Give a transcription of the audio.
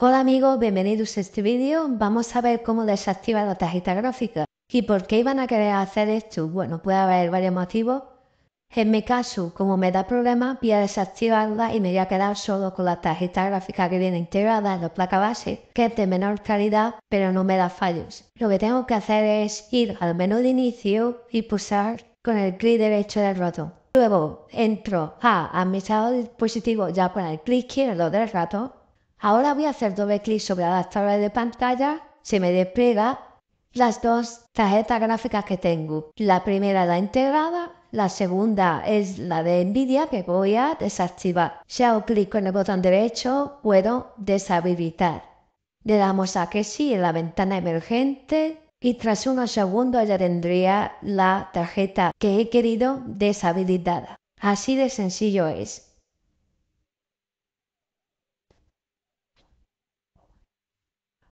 Hola amigos, bienvenidos a este vídeo. Vamos a ver cómo desactivar la tarjeta gráfica. ¿Y por qué iban a querer hacer esto? Bueno, puede haber varios motivos. En mi caso, como me da problema, voy a desactivarla y me voy a quedar solo con la tarjeta gráfica que viene integrada en la placa base, que es de menor calidad, pero no me da fallos. Lo que tengo que hacer es ir al menú de inicio y pulsar con el clic derecho del ratón. Luego entro a administrador de dispositivo ya con el clic izquierdo del ratón Ahora voy a hacer doble clic sobre la tabla de pantalla, se me despliega las dos tarjetas gráficas que tengo. La primera la integrada, la segunda es la de NVIDIA que voy a desactivar. Si hago clic en el botón derecho puedo deshabilitar. Le damos a que sí en la ventana emergente y tras unos segundos ya tendría la tarjeta que he querido deshabilitada. Así de sencillo es.